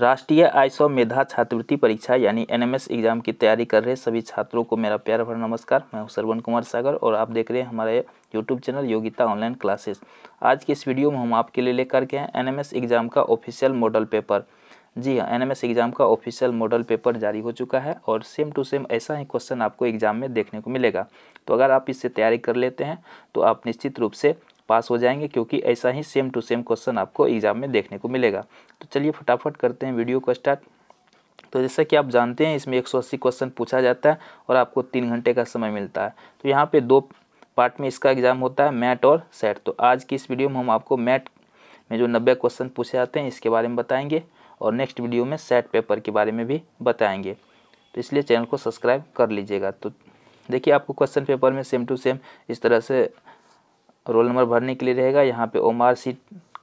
राष्ट्रीय आईसो मेधा छात्रवृत्ति परीक्षा यानी एनएमएस एग्जाम की तैयारी कर रहे सभी छात्रों को मेरा प्यार भर नमस्कार मैं हूं सरवन कुमार सागर और आप देख रहे हैं हमारे YouTube channel Yogita online classes आज की इस वीडियो में हम आपके लिए लेकर के हैं एनएमएस एग्जाम का ऑफिशियल मॉडल पेपर जी हाँ एन एग्जाम का ऑफिशियल मॉडल पेपर जारी हो चुका है और सेम टू सेम ऐसा ही क्वेश्चन आपको एग्जाम में देखने को मिलेगा तो अगर आप इससे तैयारी कर लेते हैं तो आप निश्चित रूप से पास हो जाएंगे क्योंकि ऐसा ही सेम टू सेम क्वेश्चन आपको एग्जाम में देखने को मिलेगा तो चलिए फटाफट करते हैं वीडियो को स्टार्ट तो जैसा कि आप जानते हैं इसमें एक क्वेश्चन पूछा जाता है और आपको तीन घंटे का समय मिलता है तो यहाँ पर दो पार्ट में इसका एग्ज़ाम होता है मैट और सेट तो आज की इस वीडियो में हम आपको मैट में जो नब्बे क्वेश्चन पूछे जाते हैं इसके बारे में बताएंगे और नेक्स्ट वीडियो में सेट पेपर के बारे में भी बताएंगे तो इसलिए चैनल को सब्सक्राइब कर लीजिएगा तो देखिए आपको क्वेश्चन पेपर में सेम टू सेम इस तरह से रोल नंबर भरने के लिए रहेगा यहाँ पे ओमार सीट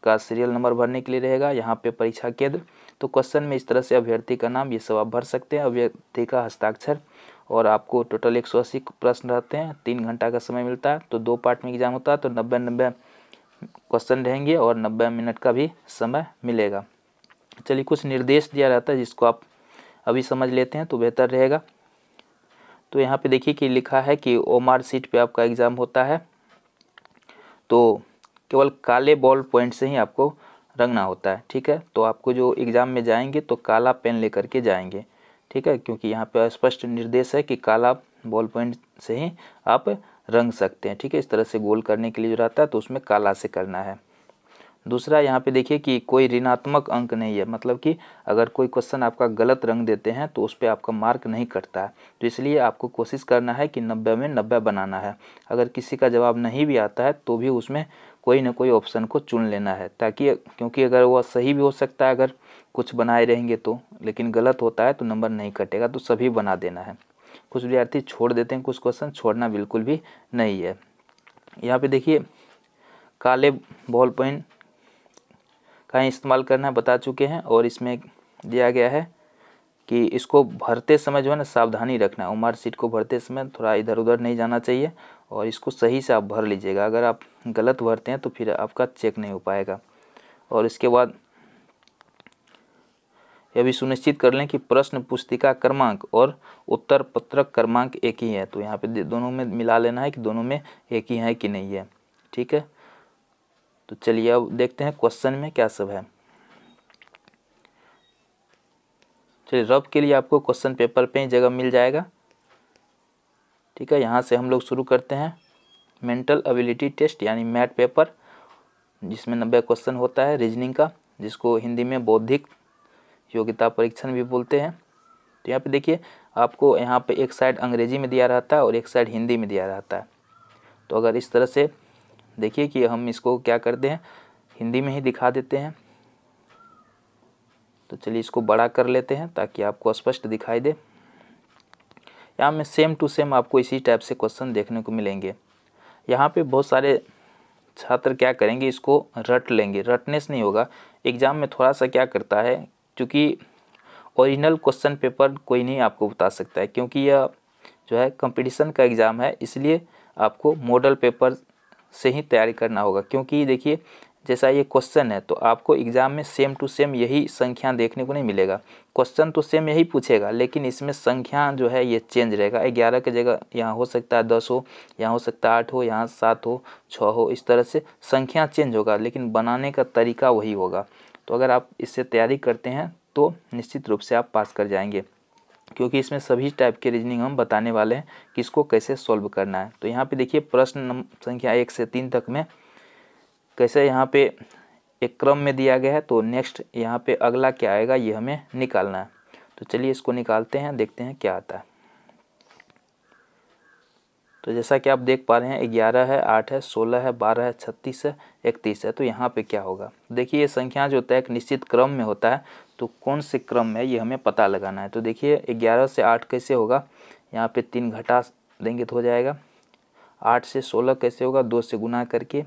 का सीरियल नंबर भरने के लिए रहेगा यहाँ पे परीक्षा केंद्र तो क्वेश्चन में इस तरह से अभ्यर्थी का नाम ये सब आप भर सकते हैं अभ्यर्थी का हस्ताक्षर और आपको टोटल एक प्रश्न रहते हैं तीन घंटा का समय मिलता है तो दो पार्ट में एग्जाम होता है तो नब्बे नब्बे क्वेश्चन रहेंगे और नब्बे मिनट का भी समय मिलेगा चलिए कुछ निर्देश दिया रहता है जिसको आप अभी समझ लेते हैं तो बेहतर रहेगा तो यहाँ पे देखिए कि लिखा है कि ओमार सीट पे आपका एग्ज़ाम होता है तो केवल काले बॉल पॉइंट से ही आपको रंगना होता है ठीक है तो आपको जो एग्ज़ाम में जाएंगे तो काला पेन लेकर के जाएंगे ठीक है क्योंकि यहाँ पे स्पष्ट निर्देश है कि काला बॉल पॉइंट से ही आप रंग सकते हैं ठीक है इस तरह से गोल करने के लिए जो रहता है तो उसमें काला से करना है दूसरा यहाँ पे देखिए कि कोई ऋणात्मक अंक नहीं है मतलब कि अगर कोई क्वेश्चन आपका गलत रंग देते हैं तो उस पर आपका मार्क नहीं कटता है तो इसलिए आपको कोशिश करना है कि नब्बे में नब्बे बनाना है अगर किसी का जवाब नहीं भी आता है तो भी उसमें कोई ना कोई ऑप्शन को चुन लेना है ताकि क्योंकि अगर वह सही भी हो सकता है अगर कुछ बनाए रहेंगे तो लेकिन गलत होता है तो नंबर नहीं कटेगा तो सभी बना देना है कुछ विद्यार्थी छोड़ देते हैं कुछ क्वेश्चन छोड़ना बिल्कुल भी नहीं है यहाँ पे देखिए काले बॉल पेन का इस्तेमाल करना है बता चुके हैं और इसमें दिया गया है कि इसको भरते समय जो है ना सावधानी रखना है उमर सीट को भरते समय थोड़ा इधर उधर नहीं जाना चाहिए और इसको सही से आप भर लीजिएगा अगर आप गलत भरते हैं तो फिर आपका चेक नहीं हो पाएगा और इसके बाद यह भी सुनिश्चित कर लें कि प्रश्न पुस्तिका क्रमांक और उत्तर पत्रक क्रमांक एक ही है तो यहाँ पे दोनों में मिला लेना है कि दोनों में एक ही है कि नहीं है ठीक है तो चलिए अब देखते हैं क्वेश्चन में क्या सब है चलिए रब के लिए आपको क्वेश्चन पेपर पे ही जगह मिल जाएगा ठीक है यहाँ से हम लोग शुरू करते हैं मेंटल एबिलिटी टेस्ट यानी मैट पेपर जिसमें नब्बे क्वेश्चन होता है रीजनिंग का जिसको हिंदी में बौद्धिक योग्यता परीक्षण भी बोलते हैं तो यहाँ पे देखिए आपको यहाँ पे एक साइड अंग्रेजी में दिया रहता है और एक साइड हिंदी में दिया रहता है तो अगर इस तरह से देखिए कि हम इसको क्या करते हैं हिंदी में ही दिखा देते हैं तो चलिए इसको बड़ा कर लेते हैं ताकि आपको स्पष्ट दिखाई दे यहाँ में सेम टू सेम आपको इसी टाइप से क्वेश्चन देखने को मिलेंगे यहाँ पे बहुत सारे छात्र क्या करेंगे इसको रट लेंगे रटनेस नहीं होगा एग्ज़ाम में थोड़ा सा क्या करता है क्योंकि ओरिजिनल क्वेश्चन पेपर कोई नहीं आपको बता सकता है क्योंकि यह जो है कंपटीशन का एग्ज़ाम है इसलिए आपको मॉडल पेपर से ही तैयारी करना होगा क्योंकि देखिए जैसा ये क्वेश्चन है तो आपको एग्ज़ाम में सेम टू सेम यही संख्या देखने को नहीं मिलेगा क्वेश्चन तो सेम यही पूछेगा लेकिन इसमें संख्या जो है ये चेंज रहेगा ग्यारह की जगह यहाँ हो सकता है दस हो यहाँ हो सकता है आठ हो यहाँ सात हो छः हो इस तरह से संख्या चेंज होगा लेकिन बनाने का तरीका वही होगा तो अगर आप इससे तैयारी करते हैं तो निश्चित रूप से आप पास कर जाएंगे क्योंकि इसमें सभी टाइप के रीजनिंग हम बताने वाले हैं कि इसको कैसे सॉल्व करना है तो यहाँ पे देखिए प्रश्न संख्या एक से तीन तक में कैसे यहाँ पे एक क्रम में दिया गया है तो नेक्स्ट यहाँ पे अगला क्या आएगा ये हमें निकालना है तो चलिए इसको निकालते हैं देखते हैं क्या आता है तो जैसा कि आप देख पा रहे हैं ग्यारह है आठ है सोलह है बारह है छत्तीस है इकतीस है तो यहाँ पे क्या होगा देखिए ये संख्या जो होता है एक निश्चित क्रम में होता है तो कौन से क्रम में ये हमें पता लगाना है तो देखिए ग्यारह से आठ कैसे होगा यहाँ पे तीन घटा देंगे तो हो जाएगा आठ से सोलह कैसे होगा दो से गुना करके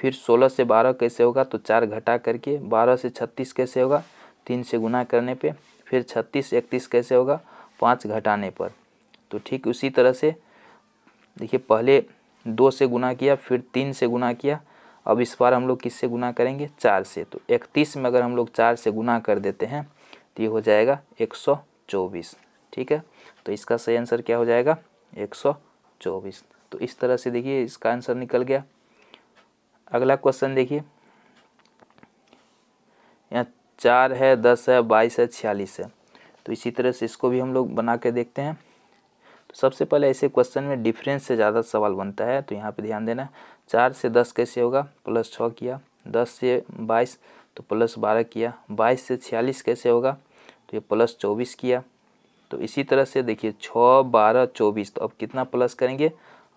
फिर सोलह से बारह कैसे होगा तो चार घटा करके बारह से छत्तीस कैसे होगा तीन से गुना करने पे फिर छत्तीस इकतीस कैसे होगा पाँच घटाने पर तो ठीक उसी तरह से देखिए पहले दो से गुना किया फिर तीन से गुना किया अब इस बार हम लोग किससे गुना करेंगे चार से तो इकतीस में अगर हम लोग चार से गुना कर देते हैं तो ये हो जाएगा एक सौ चौबीस ठीक है तो इसका सही आंसर क्या हो जाएगा एक सौ चौबीस तो इस तरह से देखिए इसका आंसर निकल गया अगला क्वेश्चन देखिए यहाँ चार है दस है बाईस है छियालीस है तो इसी तरह से इसको भी हम लोग बना के देखते हैं तो सबसे पहले ऐसे क्वेश्चन में डिफरेंस से ज़्यादा सवाल बनता है तो यहाँ पे ध्यान देना चार से दस कैसे होगा प्लस छः किया दस से बाईस तो प्लस बारह किया बाईस से छियालीस कैसे होगा तो ये प्लस चौबीस किया तो इसी तरह से देखिए छः बारह चौबीस तो अब कितना प्लस करेंगे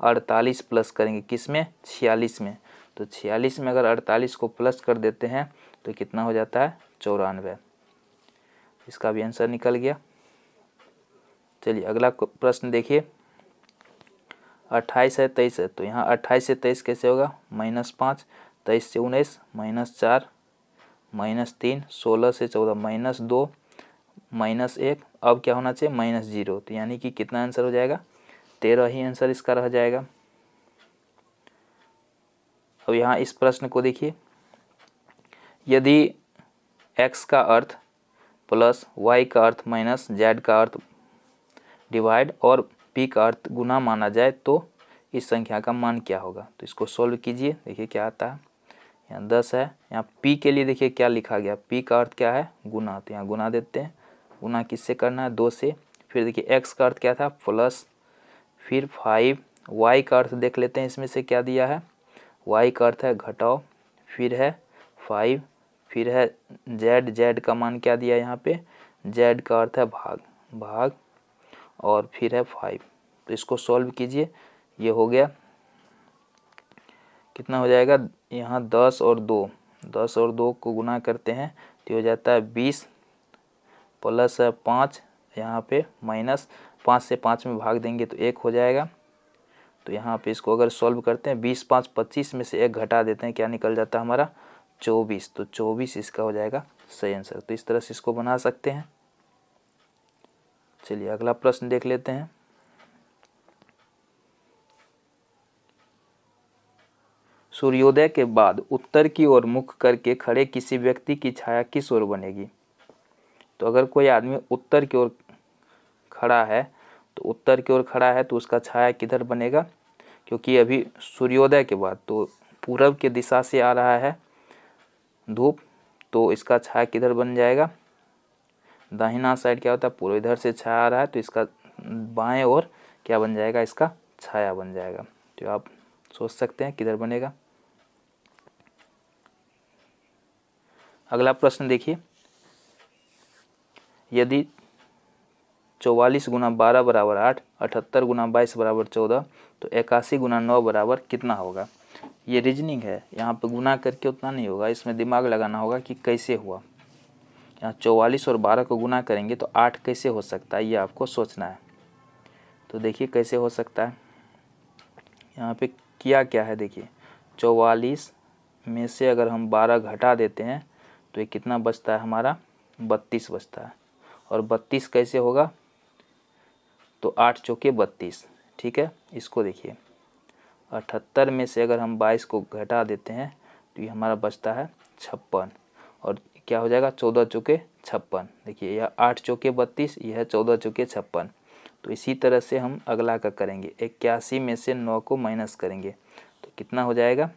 अड़तालीस प्लस करेंगे किस में छियालीस में तो छियालीस में अगर अड़तालीस को प्लस कर देते हैं तो कितना हो जाता है चौरानवे इसका भी आंसर निकल गया चलिए अगला प्रश्न देखिए अट्ठाईस है तेईस है तो यहाँ अट्ठाईस से तेईस कैसे होगा माइनस पाँच तेईस से उन्नीस माइनस चार माइनस तीन सोलह से चौदह माइनस दो माइनस एक अब क्या होना चाहिए माइनस जीरो तो यानी कि कितना आंसर हो जाएगा तेरह ही आंसर इसका रह जाएगा अब यहाँ इस प्रश्न को देखिए यदि x का अर्थ प्लस y का अर्थ माइनस जेड का अर्थ डिवाइड और पी का अर्थ गुना माना जाए तो इस संख्या का मान क्या होगा तो इसको सॉल्व कीजिए देखिए क्या आता है यहाँ दस है यहाँ पी के लिए देखिए क्या लिखा गया पी का अर्थ क्या है गुना तो यहाँ गुना देते हैं गुना किससे करना है दो से फिर देखिए एक्स का अर्थ क्या था प्लस फिर फाइव वाई का अर्थ देख लेते हैं इसमें से क्या दिया है वाई का अर्थ है घटाओ फिर है फाइव फिर है जेड जेड का मान क्या दिया यहाँ पे जेड का अर्थ है भाग भाग और फिर है फाइव तो इसको सॉल्व कीजिए ये हो गया कितना हो जाएगा यहाँ दस और दो दस और दो को गुना करते हैं तो हो जाता है बीस प्लस है पाँच यहाँ पे माइनस पाँच से पाँच में भाग देंगे तो एक हो जाएगा तो यहाँ पे इसको अगर सॉल्व करते हैं बीस पाँच पच्चीस में से एक घटा देते हैं क्या निकल जाता है हमारा चौबीस तो चौबीस इसका हो जाएगा सही आंसर तो इस तरह से इसको बना सकते हैं चलिए अगला प्रश्न देख लेते हैं सूर्योदय के बाद उत्तर की ओर मुख करके खड़े किसी व्यक्ति की छाया किस ओर बनेगी तो अगर कोई आदमी उत्तर की ओर खड़ा है तो उत्तर की ओर खड़ा है तो उसका छाया किधर बनेगा क्योंकि अभी सूर्योदय के बाद तो पूरब के दिशा से आ रहा है धूप तो इसका छाया किधर बन जाएगा दाहिना साइड क्या होता है पूर्व इधर से छाया आ रहा है तो इसका बाएं और क्या बन जाएगा इसका छाया बन जाएगा तो आप सोच सकते हैं किधर बनेगा अगला प्रश्न देखिए यदि चौवालीस गुना बारह बराबर आठ अठहत्तर गुना बाईस बराबर चौदह तो इक्यासी गुना नौ बराबर कितना होगा ये रीजनिंग है यहाँ पे गुना करके उतना नहीं होगा इसमें दिमाग लगाना होगा कि कैसे हुआ चौवालीस और बारह को गुना करेंगे तो आठ कैसे हो सकता है ये आपको सोचना है तो देखिए कैसे हो सकता है यहाँ पे किया क्या है देखिए चौवालीस में से अगर हम बारह घटा देते हैं तो ये कितना बचता है हमारा बत्तीस बचता है और बत्तीस कैसे होगा तो आठ चौके बत्तीस ठीक है इसको देखिए अठहत्तर में से अगर हम बाईस को घटा देते हैं तो ये हमारा बचता है छप्पन और क्या हो जाएगा चौदह चौके छप्पन देखिए यह आठ चौके बत्तीस यह चौदह चौके छप्पन तो इसी तरह से हम अगला का करेंगे इक्यासी में से नौ को माइनस करेंगे तो कितना हो जाएगा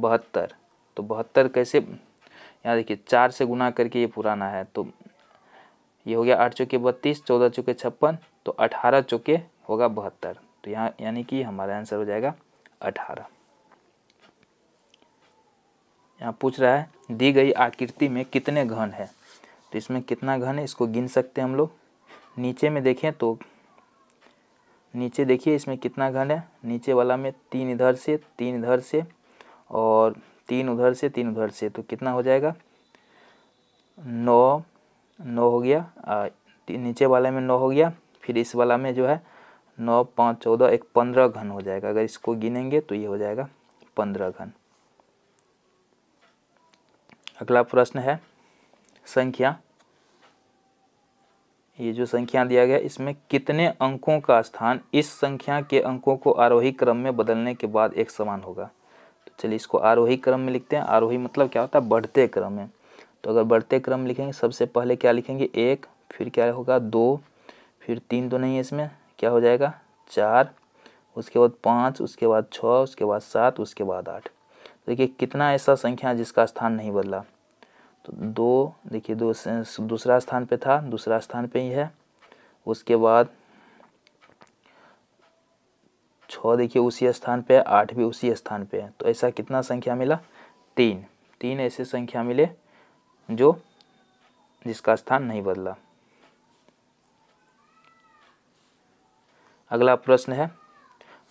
बहत्तर तो बहत्तर कैसे यहाँ देखिए चार से गुना करके ये पुराना है तो ये हो गया आठ चौके बत्तीस चौदह चौके छप्पन तो अठारह चौके होगा बहत्तर तो यहाँ यानी कि हमारा आंसर हो जाएगा अठारह यहाँ पूछ रहा है दी गई आकृति में कितने घन है तो इसमें कितना घन है इसको गिन सकते हैं हम लोग नीचे में देखें तो नीचे देखिए इसमें कितना घन है नीचे वाला में तीन इधर से तीन इधर से और तीन उधर से तीन उधर से तो कितना हो जाएगा नौ नौ हो गया आ, नीचे वाले में नौ हो गया फिर इस वाला में जो है नौ पाँच चौदह एक पंद्रह घन हो जाएगा अगर इसको गिनेंगे तो ये हो जाएगा पंद्रह घन अगला प्रश्न है संख्या ये जो संख्या दिया गया इसमें कितने अंकों का स्थान इस संख्या के अंकों को आरोही क्रम में बदलने के बाद एक समान होगा तो चलिए इसको आरोही क्रम में लिखते हैं आरोही मतलब क्या होता है बढ़ते क्रम में तो अगर बढ़ते क्रम लिखेंगे सबसे पहले क्या लिखेंगे एक फिर क्या होगा दो फिर तीन तो नहीं है इसमें क्या हो जाएगा चार उसके बाद पाँच उसके बाद छः उसके बाद सात उसके बाद आठ देखिए कितना ऐसा संख्या जिसका स्थान नहीं बदला तो दो देखिए दो दूसरा स्थान पे था दूसरा स्थान पे ही है उसके बाद छ देखिए उसी स्थान पे है आठ भी उसी स्थान पे है तो ऐसा कितना संख्या मिला तीन तीन ऐसे संख्या मिले जो जिसका स्थान नहीं बदला अगला प्रश्न है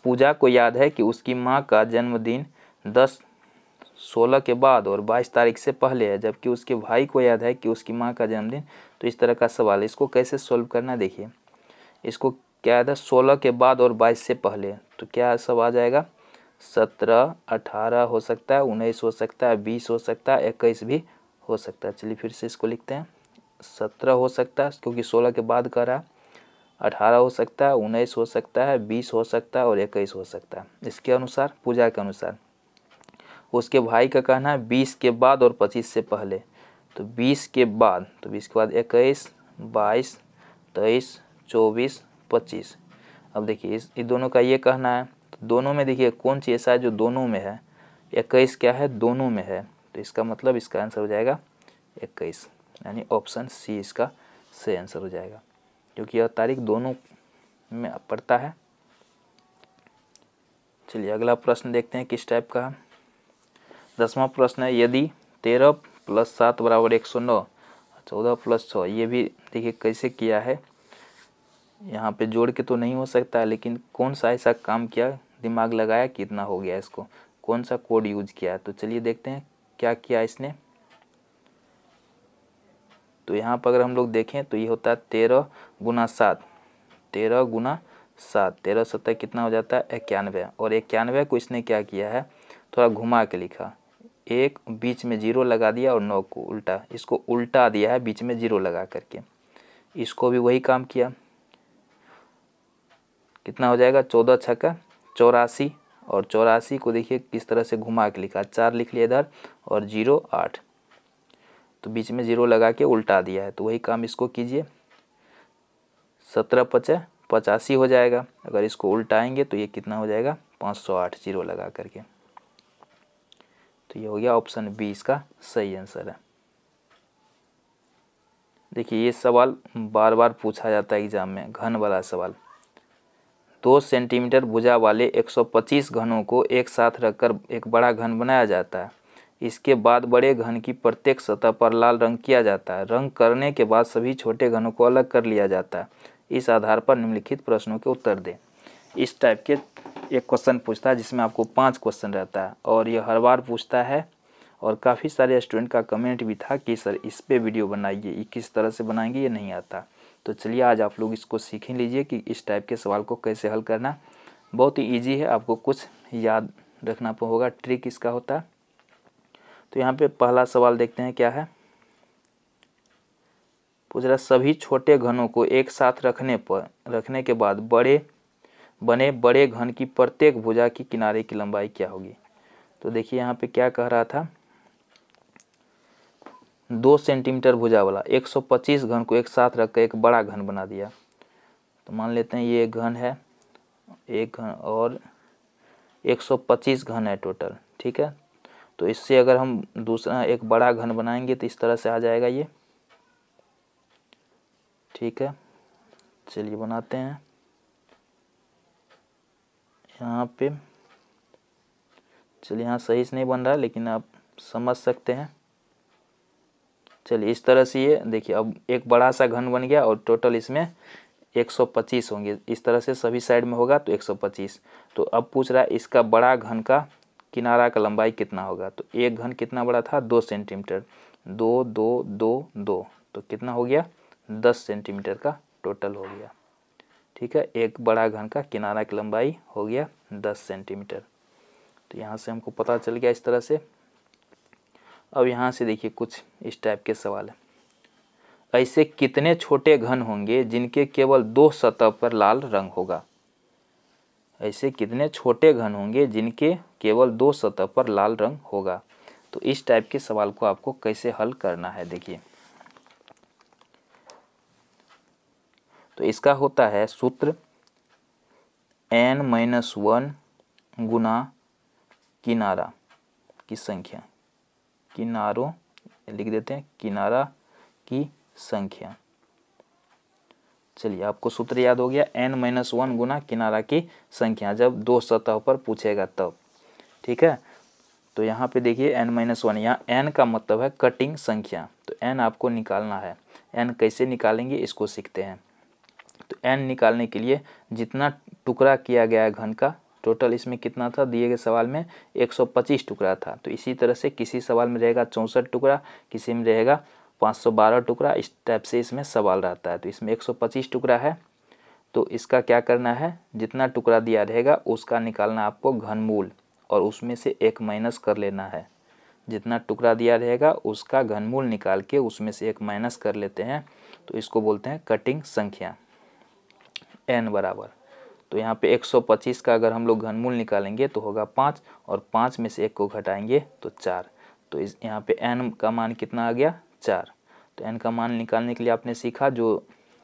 पूजा को याद है कि उसकी माँ का जन्मदिन दस सोलह के बाद और बाईस तारीख से पहले है जबकि उसके भाई को याद है कि उसकी माँ का जन्मदिन तो इस तरह का सवाल है इसको कैसे सोल्व करना देखिए इसको क्या याद है सोलह के बाद और बाईस से पहले तो क्या सब आ जाएगा सत्रह अठारह हो सकता है उन्नीस हो सकता है बीस हो सकता है इक्कीस भी हो सकता है चलिए फिर से इसको लिखते हैं सत्रह हो सकता है क्योंकि सोलह के बाद कर रहा है अठारह हो सकता है उन्नीस हो सकता है बीस हो सकता है और इक्कीस हो सकता है इसके अनुसार पूजा के अनुसार उसके भाई का कहना है बीस के बाद और पच्चीस से पहले तो बीस के बाद तो बीस के बाद इक्कीस बाईस तेईस चौबीस पच्चीस अब देखिए इस दोनों का ये कहना है तो दोनों में देखिए कौन चीज़ ऐसा है जो दोनों में है इक्कीस क्या है दोनों में है तो इसका मतलब इसका आंसर हो जाएगा इक्कीस यानी ऑप्शन सी इसका सही आंसर हो जाएगा क्योंकि यह तारीख दोनों में पड़ता है चलिए अगला प्रश्न देखते हैं किस टाइप का है दसवा प्रश्न है यदि तेरह प्लस सात बराबर एक सौ नौ चौदह प्लस छः ये भी देखिए कैसे किया है यहाँ पे जोड़ के तो नहीं हो सकता है लेकिन कौन सा ऐसा काम किया दिमाग लगाया कितना हो गया इसको कौन सा कोड यूज किया तो चलिए देखते हैं क्या किया इसने तो यहाँ पर अगर हम लोग देखें तो ये होता है तेरह गुना सात तेरह गुना सात तेरह सत्तर कितना हो जाता है इक्यानवे और इक्यानवे को इसने क्या किया है थोड़ा घुमा के लिखा एक बीच में जीरो लगा दिया और नौ को उल्टा इसको उल्टा दिया है बीच में जीरो लगा करके इसको भी वही काम किया कितना हो जाएगा चौदह छक्का चौरासी और चौरासी को देखिए किस तरह से घुमा के लिखा चार लिख लिया इधर और जीरो आठ तो बीच में जीरो लगा के उल्टा दिया है तो वही काम इसको कीजिए सत्रह पचह पचासी हो जाएगा अगर इसको उल्टाएंगे तो ये कितना हो जाएगा पाँच सौ आठ जीरो लगा करके तो ये हो गया ऑप्शन बी इसका सही आंसर है देखिए ये सवाल बार बार पूछा जाता है एग्जाम में घन वाला सवाल दो सेंटीमीटर भुजा वाले 125 घनों को एक साथ रखकर एक बड़ा घन बनाया जाता है इसके बाद बड़े घन की प्रत्येक सतह पर लाल रंग किया जाता है रंग करने के बाद सभी छोटे घनों को अलग कर लिया जाता है इस आधार पर निम्नलिखित प्रश्नों के उत्तर दें इस टाइप के एक क्वेश्चन पूछता है जिसमें आपको पाँच क्वेश्चन रहता है और ये हर बार पूछता है और काफ़ी सारे स्टूडेंट का कमेंट भी था कि सर इस पर वीडियो बनाइए ये किस तरह से बनाएंगे ये नहीं आता तो चलिए आज आप लोग इसको सीख ही लीजिए कि इस टाइप के सवाल को कैसे हल करना बहुत ही ईजी है आपको कुछ याद रखना होगा ट्रिक इसका होता है तो यहाँ पे पहला सवाल देखते हैं क्या है पूछ रहा सभी छोटे घनों को एक साथ रखने पर रखने के बाद बड़े बने बड़े घन की प्रत्येक भुजा की किनारे की लंबाई क्या होगी तो देखिए यहाँ पे क्या कह रहा था दो सेंटीमीटर भुजा वाला 125 घन को एक साथ रखकर एक बड़ा घन बना दिया तो मान लेते हैं ये एक घन है एक घन और 125 घन है टोटल ठीक है तो इससे अगर हम दूसरा एक बड़ा घन बनाएंगे तो इस तरह से आ जाएगा ये ठीक है चलिए बनाते हैं यहाँ पे चलिए यहाँ सही से नहीं बन रहा लेकिन आप समझ सकते हैं चलिए इस तरह से ये देखिए अब एक बड़ा सा घन बन गया और टोटल इसमें 125 होंगे इस तरह से सभी साइड में होगा तो 125 तो अब पूछ रहा है इसका बड़ा घन का किनारा का लंबाई कितना होगा तो एक घन कितना बड़ा था दो सेंटीमीटर दो दो दो दो तो कितना हो गया दस सेंटीमीटर का टोटल हो गया ठीक है एक बड़ा घन का किनारा की लंबाई हो गया दस सेंटीमीटर तो यहाँ से हमको पता चल गया इस तरह से अब यहाँ से देखिए कुछ इस टाइप के सवाल है ऐसे कितने छोटे घन होंगे जिनके केवल दो सतह पर लाल रंग होगा ऐसे कितने छोटे घन होंगे जिनके केवल दो सतह पर लाल रंग होगा तो इस टाइप के सवाल को आपको कैसे हल करना है देखिए तो इसका होता है सूत्र एन माइनस वन गुना किनारा की संख्या किनारों लिख देते हैं किनारा की संख्या चलिए आपको सूत्र याद हो गया एन माइनस वन गुना किनारा की संख्या जब दो सतह पर पूछेगा तब ठीक है तो यहाँ पे देखिए एन माइनस वन यहाँ एन का मतलब है कटिंग संख्या तो एन आपको निकालना है एन कैसे निकालेंगे इसको सीखते हैं तो एन निकालने के लिए जितना टुकड़ा किया गया है घन का टोटल इसमें कितना था दिए गए सवाल में 125 टुकड़ा था तो इसी तरह से किसी सवाल में रहेगा चौंसठ टुकड़ा किसी में रहेगा 512 टुकड़ा इस टाइप से इसमें सवाल रहता है तो इसमें 125 टुकड़ा है तो इसका क्या करना है जितना टुकड़ा दिया रहेगा उसका निकालना आपको घनमूल और उसमें से एक माइनस कर लेना है जितना टुकड़ा दिया रहेगा उसका घनमूल निकाल के उसमें से एक माइनस कर लेते हैं तो इसको बोलते हैं कटिंग संख्या एन बराबर तो यहाँ पे 125 का अगर हम लोग घनमूल निकालेंगे तो होगा पाँच और पाँच में से एक को घटाएंगे तो चार तो इस यहाँ पे एन का मान कितना आ गया चार तो एन का मान निकालने के लिए आपने सीखा जो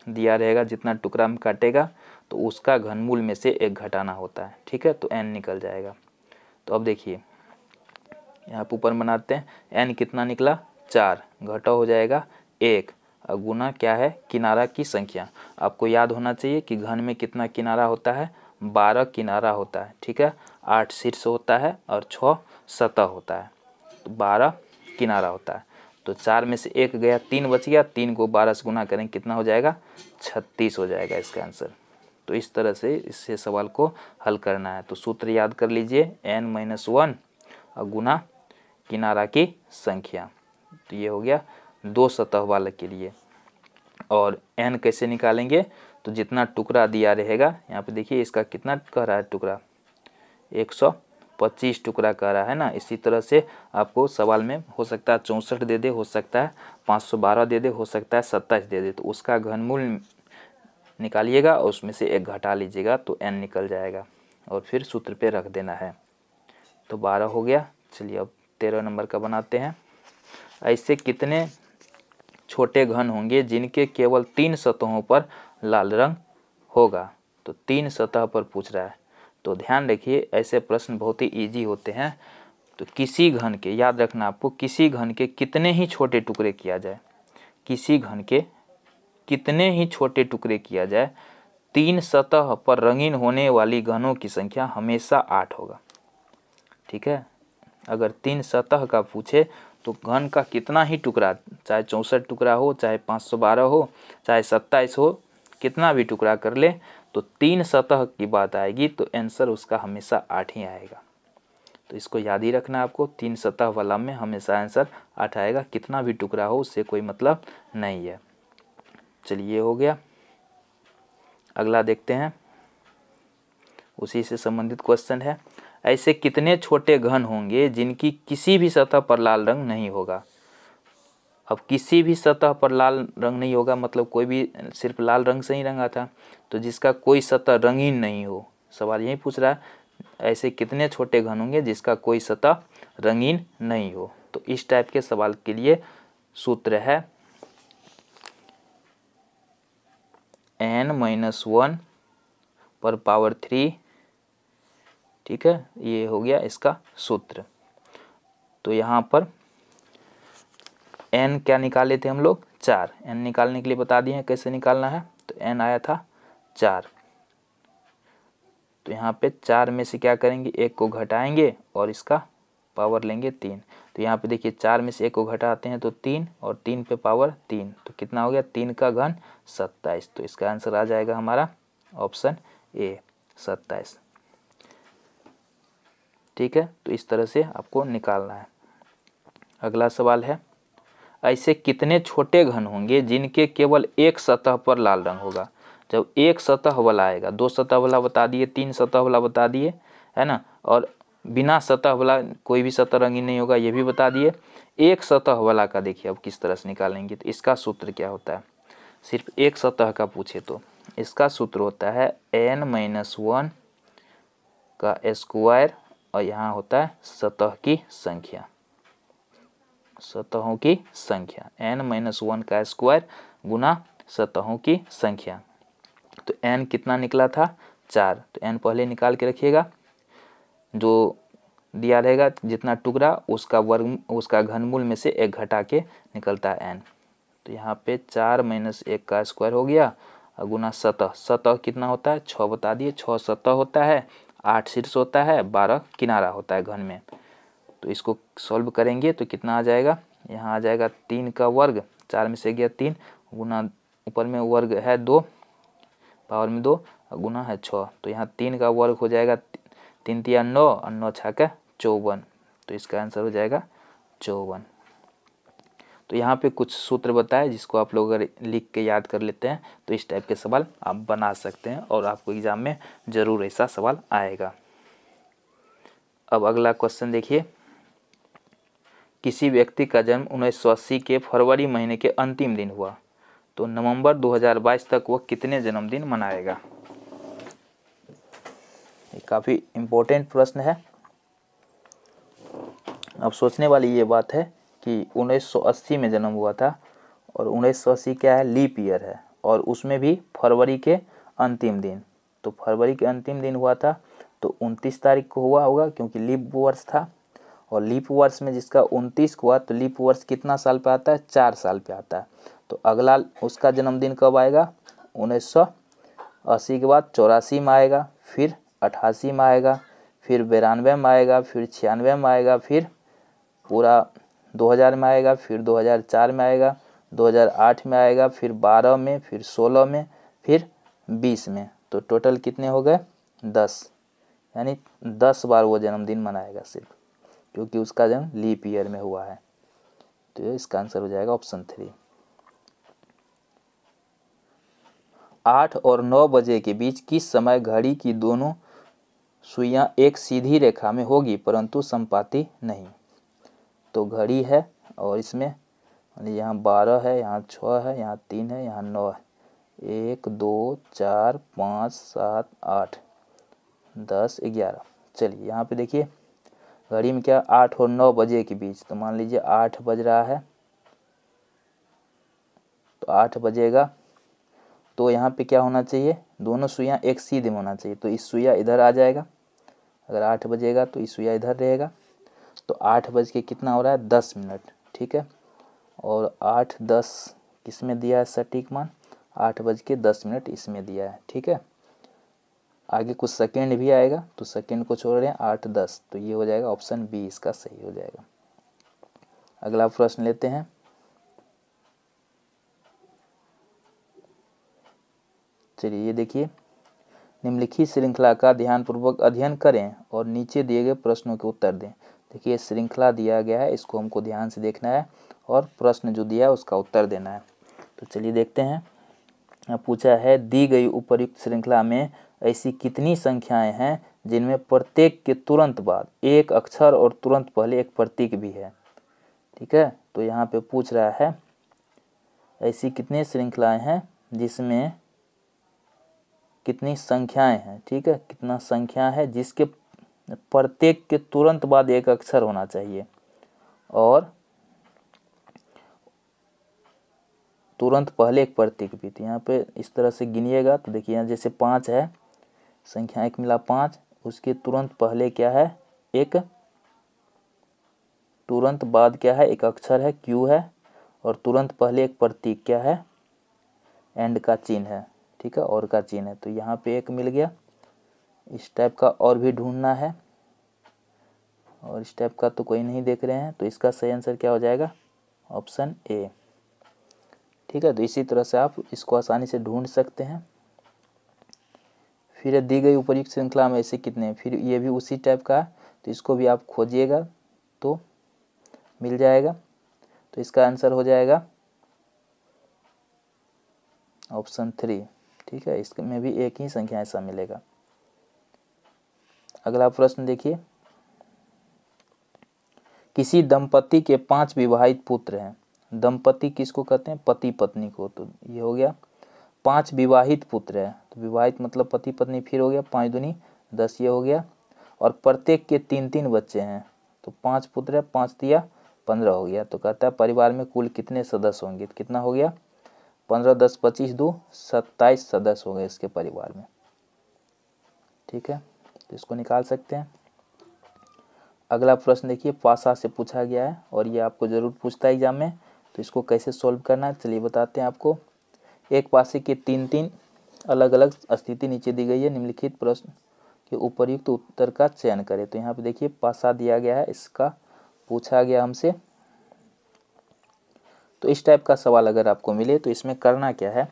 दिया रहेगा जितना टुकड़ा में काटेगा तो उसका घनमूल में से एक घटाना होता है ठीक है तो एन निकल जाएगा तो अब देखिए यहाँ पर ऊपर बनाते हैं एन कितना निकला चार घटा हो जाएगा एक गुना क्या है किनारा की संख्या आपको याद होना चाहिए कि घन में कितना किनारा होता है बारह किनारा होता है ठीक है आठ शीर्ष होता है और छः सतह होता है तो बारह किनारा होता है तो चार में से एक गया तीन बच गया तीन को बारह से गुना करें कितना हो जाएगा छत्तीस हो जाएगा इसका आंसर तो इस तरह से इससे सवाल को हल करना है तो सूत्र याद कर लीजिए एन माइनस वन और गुना किनारा की संख्या तो ये हो गया दो सतह वाले के लिए और एन कैसे निकालेंगे तो जितना टुकड़ा दिया रहेगा यहाँ पे देखिए इसका कितना कह रहा है टुकड़ा एक सौ पच्चीस टुकड़ा कह रहा है ना इसी तरह से आपको सवाल में हो सकता है चौंसठ दे दे हो सकता है पाँच सौ बारह दे दे हो सकता है सत्ताईस दे दे तो उसका घनमूल निकालिएगा और उसमें से एक घटा लीजिएगा तो एन निकल जाएगा और फिर सूत्र पर रख देना है तो बारह हो गया चलिए अब तेरह नंबर का बनाते हैं ऐसे कितने छोटे घन होंगे जिनके केवल तीन सतहों पर लाल रंग होगा तो तीन सतह पर पूछ रहा है तो ध्यान रखिए ऐसे प्रश्न बहुत ही ईजी होते हैं तो किसी घन के याद रखना आपको किसी घन के कितने ही छोटे टुकड़े किया जाए किसी घन के कितने ही छोटे टुकड़े किया जाए तीन सतह पर रंगीन होने वाली घनों की संख्या हमेशा आठ होगा ठीक है अगर तीन सतह का पूछे तो घन का कितना ही टुकड़ा चाहे चौंसठ टुकड़ा हो चाहे पाँच सौ बारह हो चाहे सत्ताईस हो कितना भी टुकड़ा कर ले तो तीन सतह की बात आएगी तो आंसर उसका हमेशा आठ ही आएगा तो इसको याद ही रखना आपको तीन सतह वाला में हमेशा आंसर आठ आएगा कितना भी टुकड़ा हो उससे कोई मतलब नहीं है चलिए हो गया अगला देखते हैं उसी से संबंधित क्वेश्चन है ऐसे कितने छोटे घन होंगे जिनकी किसी भी सतह पर लाल रंग नहीं होगा अब किसी भी सतह पर लाल रंग नहीं होगा मतलब कोई भी सिर्फ लाल रंग से ही रंगा था तो जिसका कोई सतह रंगीन नहीं हो सवाल यही पूछ रहा है ऐसे कितने छोटे घन होंगे जिसका कोई सतह रंगीन नहीं हो तो इस टाइप के सवाल के लिए सूत्र है एन माइनस वन पर पावर थ्री ठीक है ये हो गया इसका सूत्र तो यहाँ पर एन क्या निकाले थे हम लोग चार एन निकालने के लिए बता दिए हैं कैसे निकालना है तो एन आया था चार तो यहाँ पे चार में से क्या करेंगे एक को घटाएंगे और इसका पावर लेंगे तीन तो यहाँ पे देखिए चार में से एक को घटाते हैं तो तीन और तीन पे पावर तीन तो कितना हो गया तीन का घन सत्ताईस तो इसका आंसर आ जाएगा हमारा ऑप्शन ए सत्ताईस ठीक है तो इस तरह से आपको निकालना है अगला सवाल है ऐसे कितने छोटे घन होंगे जिनके केवल एक सतह पर लाल रंग होगा जब एक सतह वाला आएगा दो सतह वाला बता दिए तीन सतह वाला बता दिए है ना और बिना सतह वाला कोई भी सतह रंगीन नहीं होगा ये भी बता दिए एक सतह वाला का देखिए अब किस तरह से निकालेंगे तो इसका सूत्र क्या होता है सिर्फ एक सतह का पूछे तो इसका सूत्र होता है एन माइनस वन का स्क्वायर और यहाँ होता है सतह की संख्या सतहों की संख्या एन माइनस वन का स्क्वायर गुना सतहों की संख्या तो एन कितना निकला था चार तो एन पहले निकाल के रखिएगा जो दिया रहेगा जितना टुकड़ा उसका वर्ग उसका घनमूल में से एक घटा के निकलता है एन तो यहाँ पे चार माइनस एक का स्क्वायर हो गया और गुना सतह सतह कितना होता है छः बता दिए छः सतह होता है आठ शीर्ष होता है बारह किनारा होता है घन में तो इसको सॉल्व करेंगे तो कितना आ जाएगा यहाँ आ जाएगा तीन का वर्ग चार में से गया तीन गुना ऊपर में वर्ग है दो पावर में दो गुना है छः तो यहाँ तीन का वर्ग हो जाएगा तीन तीन नौ और नौ छः का चौवन तो इसका आंसर हो जाएगा चौवन तो यहाँ पे कुछ सूत्र बताए जिसको आप लोग अगर लिख के याद कर लेते हैं तो इस टाइप के सवाल आप बना सकते हैं और आपको एग्ज़ाम में ज़रूर ऐसा सवाल आएगा अब अगला क्वेश्चन देखिए किसी व्यक्ति का जन्म उन्नीस के फरवरी महीने के अंतिम दिन हुआ तो नवंबर 2022 तक वह कितने जन्मदिन मनाएगा ये काफ़ी इम्पोर्टेंट प्रश्न है अब सोचने वाली ये बात है कि 1980 में जन्म हुआ था और 1980 क्या है लीप ईयर है और उसमें भी फरवरी के अंतिम दिन तो फरवरी के अंतिम दिन हुआ था तो 29 तारीख को हुआ होगा क्योंकि लीप वर्ष था और लीप वर्ष में जिसका 29 हुआ तो लीप वर्ष कितना साल पे आता है चार साल पे आता है तो अगला उसका जन्मदिन कब आएगा उन्नीस के बाद चौरासी में आएगा फिर अट्ठासी में आएगा फिर बिरानवे में आएगा फिर छियानवे में आएगा फिर पूरा 2000 में आएगा फिर 2004 में आएगा 2008 में आएगा फिर 12 में फिर 16 में फिर 20 में तो टोटल कितने हो गए 10 यानी 10 बार वो जन्मदिन मनाएगा सिर्फ क्योंकि उसका जन्म लीप ईयर में हुआ है तो इसका आंसर हो जाएगा ऑप्शन थ्री आठ और नौ बजे के बीच किस समय घड़ी की दोनों सुइयां एक सीधी रेखा में होगी परंतु संपाती नहीं तो घड़ी है और इसमें यहाँ बारह है यहाँ छः है यहाँ तीन है यहाँ नौ है एक दो चार पाँच सात आठ दस ग्यारह चलिए यहाँ पे देखिए घड़ी में क्या आठ और नौ बजे के बीच तो मान लीजिए आठ बज रहा है तो आठ बजेगा तो यहाँ पे क्या होना चाहिए दोनों सुइयाँ एक सीधे में होना चाहिए तो इस सुइया इधर आ जाएगा अगर आठ बजेगा तो इस सुइया इधर रहेगा तो आठ बज के कितना हो रहा है दस मिनट ठीक है और आठ दस किस में दिया है सटीक मान आठ बज के दस मिनट इसमें दिया है ठीक है आगे कुछ सेकेंड भी आएगा तो सेकेंड को छोड़ रहे हैं आठ दस तो ये हो जाएगा ऑप्शन बी इसका सही हो जाएगा अगला प्रश्न लेते हैं चलिए ये देखिए निम्नलिखित श्रृंखला का ध्यानपूर्वक अध्ययन करें और नीचे दिए गए प्रश्नों के उत्तर दें देखिए श्रृंखला दिया गया है इसको हमको ध्यान से देखना है और प्रश्न जो दिया है उसका उत्तर देना है तो चलिए देखते हैं पूछा है दी गई उपरयुक्त श्रृंखला में ऐसी कितनी संख्याएं हैं जिनमें प्रत्येक के तुरंत बाद एक अक्षर और तुरंत पहले एक प्रतीक भी है ठीक है तो यहाँ पे पूछ रहा है ऐसी कितनी श्रृंखलाएं हैं जिसमें कितनी संख्याएं हैं ठीक है कितना संख्या है जिसके प्रत्येक के तुरंत बाद एक अक्षर होना चाहिए और तुरंत पहले एक प्रतीक भी तो यहाँ पे इस तरह से गिनिएगा तो देखिए यहाँ जैसे पाँच है संख्या एक मिला पाँच उसके तुरंत पहले क्या है एक तुरंत बाद क्या है एक अक्षर है क्यू है और तुरंत पहले एक प्रतीक क्या है एंड का चिन्ह है ठीक है और का चिन्ह है तो यहाँ पे एक मिल गया इस टाइप का और भी ढूंढना है और इस टाइप का तो कोई नहीं देख रहे हैं तो इसका सही आंसर क्या हो जाएगा ऑप्शन ए ठीक है तो इसी तरह से आप इसको आसानी से ढूंढ सकते हैं फिर दी गई उपयुक्त श्रृंखला में ऐसे कितने हैं फिर ये भी उसी टाइप का तो इसको भी आप खोजिएगा तो मिल जाएगा तो इसका आंसर हो जाएगा ऑप्शन थ्री ठीक है इसमें भी एक ही संख्या ऐसा मिलेगा अगला प्रश्न देखिए किसी दंपति के पांच विवाहित पुत्र हैं दंपति किसको कहते हैं पति पत्नी को तो ये हो गया पांच विवाहित पुत्र है तो विवाहित मतलब पति पत्नी फिर हो गया पाँच दुनी दस ये हो गया और प्रत्येक के तीन तीन बच्चे हैं तो पांच पुत्र है पांच दिया पंद्रह हो गया तो कहता है परिवार में कुल कितने सदस्य होंगे तो कितना हो गया पंद्रह दस पच्चीस दो सत्ताईस सदस्य हो गए इसके परिवार में ठीक है तो इसको निकाल सकते हैं अगला प्रश्न देखिए पासा से पूछा गया है और ये आपको ज़रूर पूछता है एग्जाम में तो इसको कैसे सॉल्व करना है चलिए बताते हैं आपको एक पासे के तीन तीन अलग अलग स्थिति नीचे दी गई है निम्नलिखित प्रश्न के उपरयुक्त तो उत्तर का चयन करें तो यहाँ पे देखिए पासा दिया गया है इसका पूछा गया हमसे तो इस टाइप का सवाल अगर आपको मिले तो इसमें करना क्या है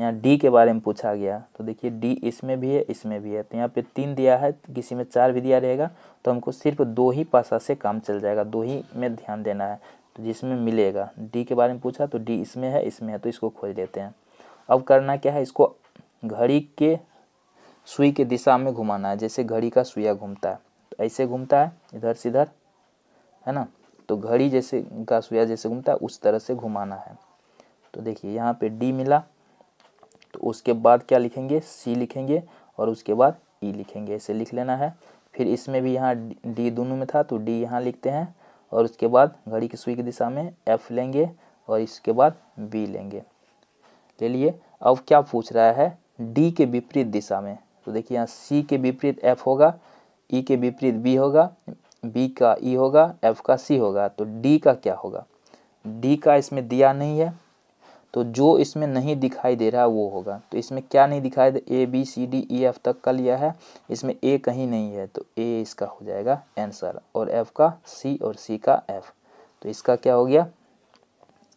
यहाँ डी के बारे में पूछा गया तो देखिए डी इसमें भी है इसमें भी है तो यहाँ पे तीन दिया है किसी में चार भी दिया रहेगा तो हमको सिर्फ दो ही पासा से काम चल जाएगा दो ही में ध्यान देना है तो जिसमें मिलेगा डी के बारे में पूछा तो डी इसमें है इसमें है तो इसको खोज लेते हैं अब करना क्या है इसको घड़ी के सुई के दिशा में घुमाना है जैसे घड़ी का सुइया घूमता है तो ऐसे घूमता है इधर से इधर है ना तो घड़ी जैसे का सुइया जैसे घूमता है उस तरह से घुमाना है तो देखिए यहाँ पे डी मिला तो उसके बाद क्या लिखेंगे सी लिखेंगे और उसके बाद ई e लिखेंगे ऐसे लिख लेना है फिर इसमें भी यहाँ डी दोनों में था तो डी यहाँ लिखते हैं और उसके बाद घड़ी की सुई की दिशा में एफ लेंगे और इसके बाद बी लेंगे ले लिए अब क्या पूछ रहा है डी के विपरीत दिशा में तो देखिए यहाँ सी के विपरीत एफ होगा ई e के विपरीत बी होगा बी का ई e होगा एफ का सी होगा तो डी का क्या होगा डी का इसमें दिया नहीं है तो जो इसमें नहीं दिखाई दे रहा वो होगा तो इसमें क्या नहीं दिखाई दे A B C D E F तक का लिया है इसमें ए कहीं नहीं है तो ए इसका हो जाएगा आंसर और एफ का सी और सी का एफ तो इसका क्या हो गया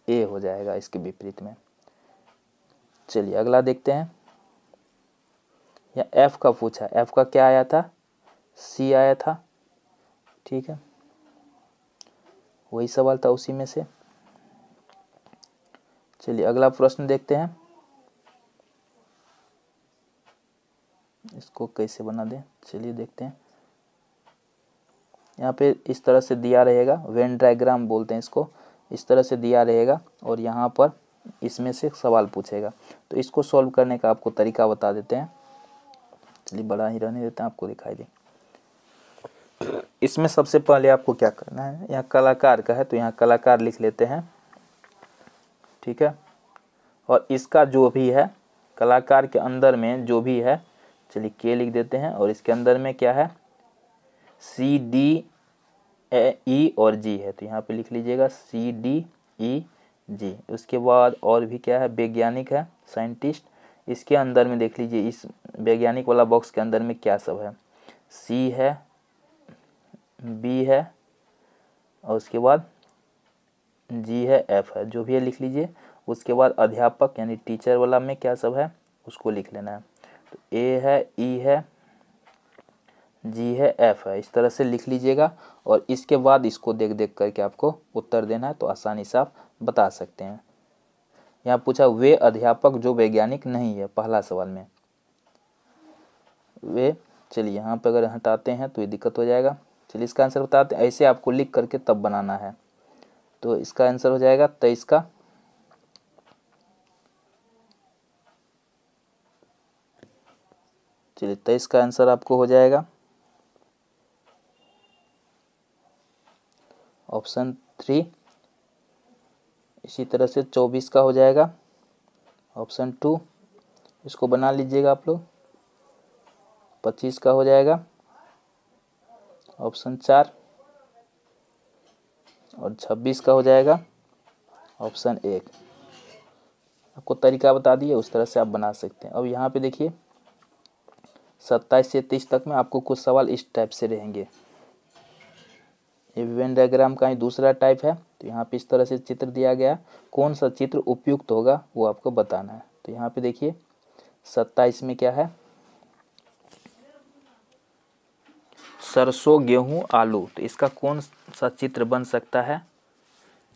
ए हो जाएगा इसके विपरीत में चलिए अगला देखते हैं या एफ का पूछा एफ का क्या आया था सी आया था ठीक है वही सवाल था उसी में से चलिए अगला प्रश्न देखते हैं इसको कैसे बना दें चलिए देखते हैं यहाँ पे इस तरह से दिया रहेगा वेन डायग्राम बोलते हैं इसको इस तरह से दिया रहेगा और यहाँ पर इसमें से सवाल पूछेगा तो इसको सॉल्व करने का आपको तरीका बता देते हैं चलिए बड़ा ही रहने देते हैं आपको दिखाई दे इसमें सबसे पहले आपको क्या करना है यहाँ कलाकार का है तो यहाँ कलाकार लिख लेते हैं ठीक है और इसका जो भी है कलाकार के अंदर में जो भी है चलिए के लिख देते हैं और इसके अंदर में क्या है सी डी ए ई और जी है तो यहाँ पे लिख लीजिएगा सी डी ई जी उसके बाद और भी क्या है वैज्ञानिक है साइंटिस्ट इसके अंदर में देख लीजिए इस वैज्ञानिक वाला बॉक्स के अंदर में क्या सब है सी है बी है और उसके बाद जी है एफ है जो भी है लिख लीजिए उसके बाद अध्यापक यानी टीचर वाला में क्या सब है उसको लिख लेना है तो ए है ई e है जी है एफ है इस तरह से लिख लीजिएगा और इसके बाद इसको देख देख करके आपको उत्तर देना है तो आसानी से आप बता सकते हैं यहाँ पूछा वे अध्यापक जो वैज्ञानिक नहीं है पहला सवाल में वे चलिए यहाँ पर अगर हटाते हैं तो ये दिक्कत हो जाएगा चलिए इसका आंसर बताते हैं ऐसे आपको लिख करके तब बनाना है तो इसका आंसर हो जाएगा तेईस का चलिए तेईस का आंसर आपको हो जाएगा ऑप्शन थ्री इसी तरह से चौबीस का हो जाएगा ऑप्शन टू इसको बना लीजिएगा आप लोग पच्चीस का हो जाएगा ऑप्शन चार और छब्बीस का हो जाएगा ऑप्शन एक आपको तरीका बता दिए उस तरह से आप बना सकते हैं अब यहाँ पे देखिए सत्ताईस से तीस तक में आपको कुछ सवाल इस टाइप से रहेंगे ये विवेन डायग्राम का ही दूसरा टाइप है तो यहाँ पे इस तरह से चित्र दिया गया कौन सा चित्र उपयुक्त होगा वो आपको बताना है तो यहाँ पे देखिए सत्ताईस में क्या है सरसों गेहूं आलू तो इसका कौन सा चित्र बन सकता है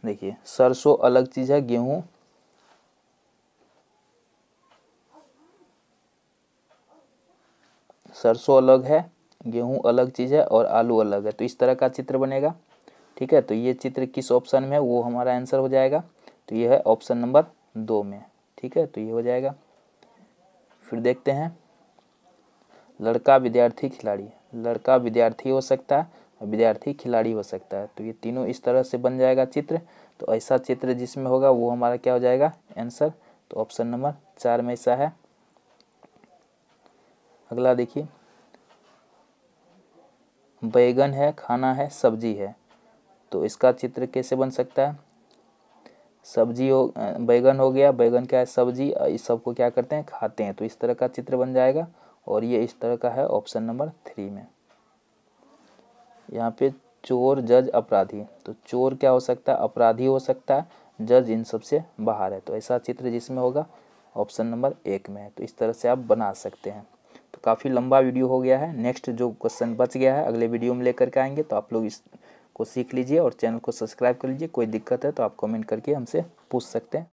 देखिए सरसों अलग चीज है गेहूं सरसों अलग है गेहूं अलग चीज है और आलू अलग है तो इस तरह का चित्र बनेगा ठीक है तो ये चित्र किस ऑप्शन में है वो हमारा आंसर हो जाएगा तो ये है ऑप्शन नंबर दो में ठीक है तो ये हो जाएगा फिर देखते हैं लड़का विद्यार्थी खिलाड़ी लड़का विद्यार्थी हो सकता है और विद्यार्थी खिलाड़ी हो सकता है तो ये तीनों इस तरह से बन जाएगा चित्र तो ऐसा चित्र जिसमें होगा वो हमारा क्या हो जाएगा आंसर तो ऑप्शन नंबर चार में ऐसा है अगला देखिए बैगन है खाना है सब्जी है तो इसका चित्र कैसे बन सकता है सब्जी हो बैगन हो गया बैगन क्या है सब्जी इस सबको क्या करते हैं खाते हैं तो इस तरह का चित्र बन जाएगा और ये इस तरह का है ऑप्शन नंबर थ्री में यहाँ पे चोर जज अपराधी तो चोर क्या हो सकता है अपराधी हो सकता है जज इन सबसे बाहर है तो ऐसा चित्र जिसमें होगा ऑप्शन नंबर एक में है तो इस तरह से आप बना सकते हैं तो काफ़ी लंबा वीडियो हो गया है नेक्स्ट जो क्वेश्चन बच गया है अगले वीडियो में लेकर के आएंगे तो आप लोग इसको सीख लीजिए और चैनल को सब्सक्राइब कर लीजिए कोई दिक्कत है तो आप कमेंट करके हमसे पूछ सकते हैं